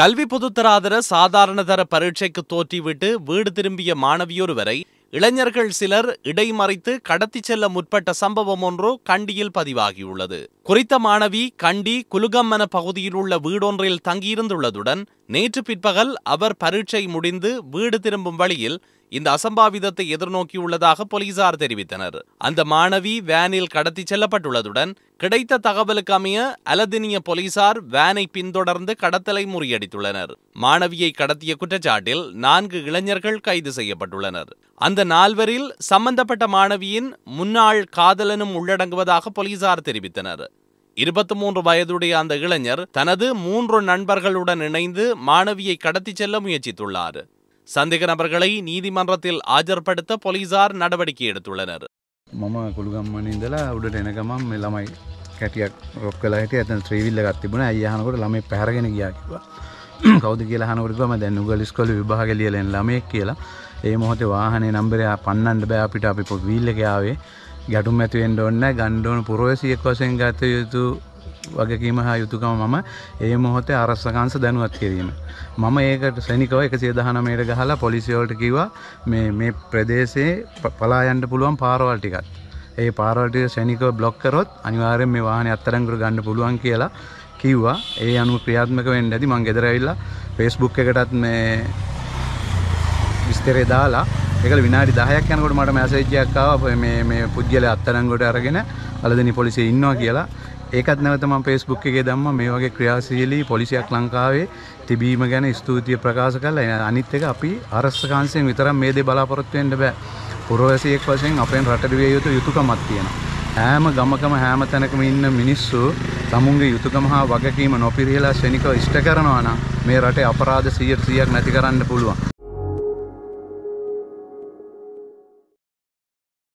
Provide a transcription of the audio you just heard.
கல்வி பொதுத்தராதர சாதாரணதர பரீட்சைக்கு தோற்றிவிட்டு வீடு திரும்பிய மாணவியொருவரை இளைஞர்கள் சிலர் இடைமறைத்து கடத்தி செல்ல முற்பட்ட சம்பவம் ஒன்று கண்டியில் பதிவாகியுள்ளது குறித்த மாணவி கண்டி குலுகம்மன பகுதியில் உள்ள வீடொன்றில் தங்கியிருந்துள்ளதுடன் நேற்று பிற்பகல் அவர் பரீட்சை முடிந்து வீடு திரும்பும் வழியில் இந்த அசம்பாவிதத்தை எதிர்நோக்கியுள்ளதாக போலீசார் தெரிவித்தனர் அந்த மாணவி வேனில் கடத்தி செல்லப்பட்டுள்ளதுடன் கிடைத்த தகவலுக்கு அமைய அலதினிய போலீசார் வேனை பின்தொடர்ந்து கடத்தலை முறியடித்துள்ளனர் மாணவியை கடத்திய குற்றச்சாட்டில் நான்கு இளைஞர்கள் கைது செய்யப்பட்டுள்ளனர் அந்த நால்வரில் சம்பந்தப்பட்ட மாணவியின் முன்னாள் காதலனும் உள்ளடங்குவதாக போலீசார் தெரிவித்தனர் இருபத்தி மூன்று வயதுடைய அந்த இளைஞர் தனது மூன்று நண்பர்களுடன் இணைந்து மாணவியை கடத்தி செல்ல முயற்சித்துள்ளார் சந்தேக நபர்களை நீதிமன்றத்தில் ஆஜர்படுத்த போலீசார் நடவடிக்கை எடுத்துள்ளனர் මම කොළුගම්මන ඉඳලා උඩට එනකමම් මේ ළමයි කැටියක් රොක්කලට ඇතන ත්‍රීවිල්ලක් තිබුණ ඇයහනකොට ළමයි පැරගෙන ගියා කිවා කවද කියලා හනකොටම දැන් උගලිස්කොල විභාග ලියලෙන් ළමයෙක් කියලා ඒ මොහොතේ වාහනේ නම්බරය පන්නන්න බෑ අපිට අපි පොත් වීල් එකේ ආවේ ගැටුම් ඇති වෙන්න ඕනේ ගණ්ඩෝන පුරවැසියෙක් වශයෙන් ගත යුතු වගකීම හා යුතුකම මම ඒ මොහොතේ ආරක්ෂකංශ දැනුවත් කිරීම. මම ඒකට සැනිකව 119ට ගහලා පොලිසියට කිව්වා මේ මේ ප්‍රදේශයේ පලා යන්න පුළුවන් පාරවල් ටිකක්. ඒ පාරවල් ටික සැනිකව બ્લોක් කරොත් අනිවාර්යෙන් මේ වාහනේ අත්අඩංගුවට ගන්න පුළුවන් කියලා කිව්වා. ඒ අනුව ක්‍රියාත්මක වෙන්න ඇති මම ගෙදර ඇවිල්ලා Facebook එකටත් මේ විස්තරය දාලා එකල විනාඩි 10ක් යනකොට මට මැසේජ් එකක් ආවා මේ මේ පුද්ගලයා අත්අඩංගුවට අරගෙන අලදෙනි පොලිසිය ඉන්නවා කියලා ඒකත් නැවත මම Facebook එකේ දැම්මා මේ වගේ ක්‍රියාශීලී පොලිසියක් ලංකාවේ තිබීම ගැන ස්තුතිය ප්‍රකාශ කළා. අනිත් එක අපි අරස්සකාංශයෙන් විතරක් මේ දේ බලාපොරොත්තු වෙන්න බෑ. පුරවැසියෙක් වශයෙන් අපෙන් රටට විය යුතු යුතුයකමක් තියෙනවා. හැම ගමකම හැම තැනකම ඉන්න මිනිස්සු තමුන්ගේ යුතුයකම හා වගකීම නොපිරිහෙලා ශනිකව ඉෂ්ට කරනවා නම් මේ රටේ අපරාධ 100ක් නැති කරන්න පුළුවන්.